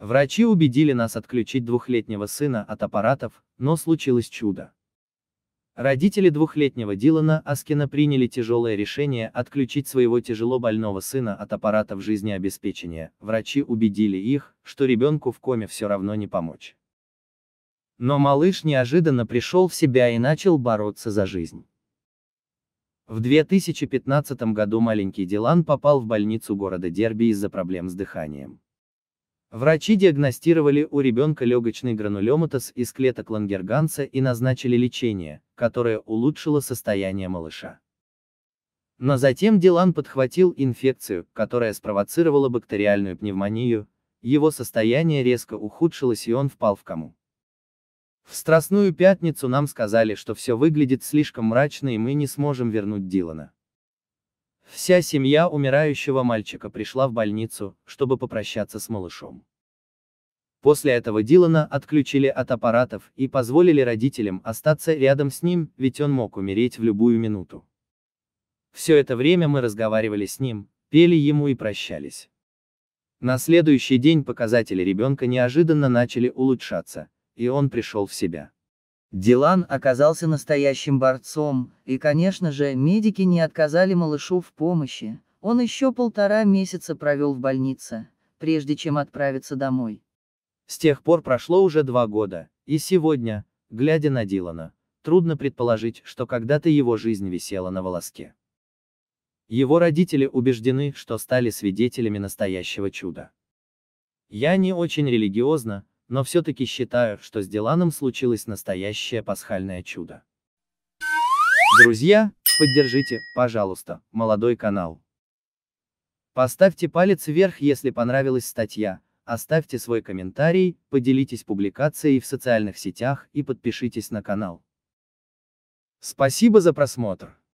Врачи убедили нас отключить двухлетнего сына от аппаратов, но случилось чудо. Родители двухлетнего Дилана Аскина приняли тяжелое решение отключить своего тяжело больного сына от аппаратов жизнеобеспечения, врачи убедили их, что ребенку в коме все равно не помочь. Но малыш неожиданно пришел в себя и начал бороться за жизнь. В 2015 году маленький Дилан попал в больницу города Дерби из-за проблем с дыханием. Врачи диагностировали у ребенка легочный гранулематоз из клеток Лангерганса и назначили лечение, которое улучшило состояние малыша. Но затем Дилан подхватил инфекцию, которая спровоцировала бактериальную пневмонию, его состояние резко ухудшилось и он впал в кому. В Страстную пятницу нам сказали, что все выглядит слишком мрачно и мы не сможем вернуть Дилана. Вся семья умирающего мальчика пришла в больницу, чтобы попрощаться с малышом. После этого Дилана отключили от аппаратов и позволили родителям остаться рядом с ним, ведь он мог умереть в любую минуту. Все это время мы разговаривали с ним, пели ему и прощались. На следующий день показатели ребенка неожиданно начали улучшаться, и он пришел в себя. Дилан оказался настоящим борцом, и, конечно же, медики не отказали малышу в помощи. Он еще полтора месяца провел в больнице, прежде чем отправиться домой. С тех пор прошло уже два года, и сегодня, глядя на Дилана, трудно предположить, что когда-то его жизнь висела на волоске. Его родители убеждены, что стали свидетелями настоящего чуда. Я не очень религиозна, но все-таки считаю, что с Диланом случилось настоящее пасхальное чудо. Друзья, поддержите, пожалуйста, молодой канал. Поставьте палец вверх, если понравилась статья, оставьте свой комментарий, поделитесь публикацией в социальных сетях и подпишитесь на канал. Спасибо за просмотр.